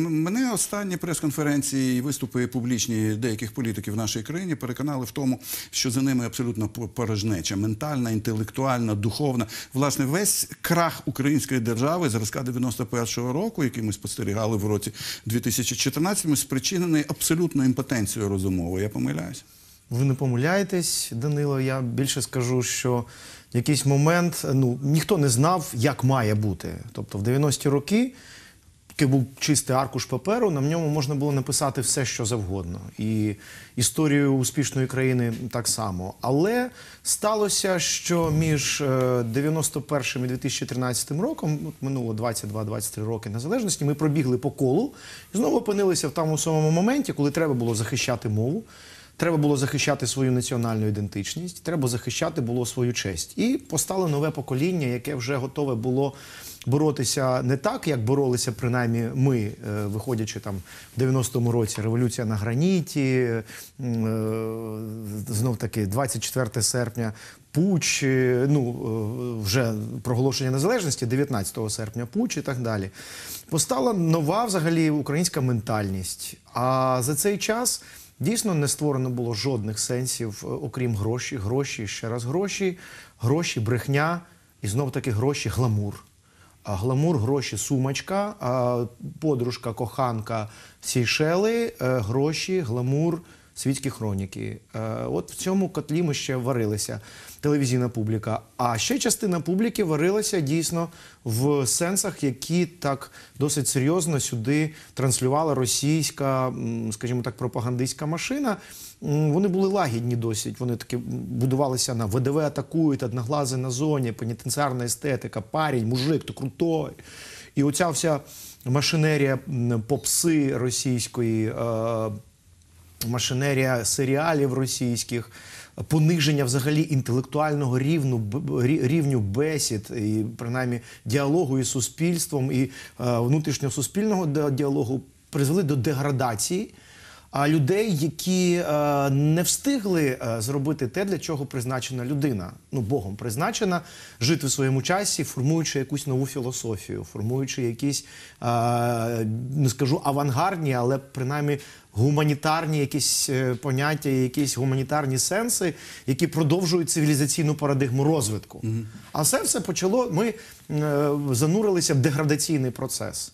Мене останні прес-конференції і виступи публічні деяких політиків в нашій країні переконали в тому, що за ними абсолютно порожнеча, ментальна, інтелектуальна, духовна. Власне, весь крах української держави зразка 91-го року, який ми спостерігали в році 2014, спричинений абсолютно імпотенцією розумовою. Я помиляюсь. Ви не помиляєтесь, Данило. Я більше скажу, що якийсь момент ну ніхто не знав, як має бути. Тобто, в 90-ті роки такий був чистий аркуш паперу. На ньому можна було написати все, що завгодно, і історію успішної країни так само. Але сталося, що між 91-м е, і 2013 роком, минуло 22-23 роки незалежності, ми пробігли по колу і знову опинилися в тому самому моменті, коли треба було захищати мову. Треба було захищати свою національну ідентичність, треба захищати було свою честь. І постало нове покоління, яке вже готове було боротися не так, як боролися принаймні ми, е, виходячи там в 90-му році революція на граніті, знов таки 24 серпня. Пуч, е, ну е, вже проголошення незалежності 19 серпня, Пуч і так далі. Постала нова взагалі українська ментальність. А за цей час Дійсно, не створено було жодних сенсів, е, окрім гроші, гроші, ще раз гроші, гроші, брехня і знов таки гроші, гламур. А гламур, гроші, сумочка, а подружка, коханка, сійшели, е, гроші, гламур світські хроніки. Е, от в цьому котлі ми ще варилися телевізійна публіка. А ще частина публіки варилася дійсно в сенсах, які так досить серйозно сюди транслювала російська, скажімо так, пропагандистська машина. Вони були лагідні досить. Вони таки будувалися на ВДВ атакують, одноглази на зоні, пенітенціарна естетика, парінь, мужик, то крутой. І оця вся машинерія попси російської е, машинерія серіалів російських, пониження взагалі інтелектуального рівну рівню бесід, і принаймні діалогу із суспільством і е, внутрішньосуспільного діалогу призвели до деградації а людей, які е, не встигли е, зробити те, для чого призначена людина, ну богом призначена жити в своєму часі, формуючи якусь нову філософію, формуючи якісь е, не скажу авангардні, але принаймні гуманітарні якісь поняття, якісь гуманітарні сенси, які продовжують цивілізаційну парадигму розвитку. А все все почало. Ми занурилися в деградаційний процес.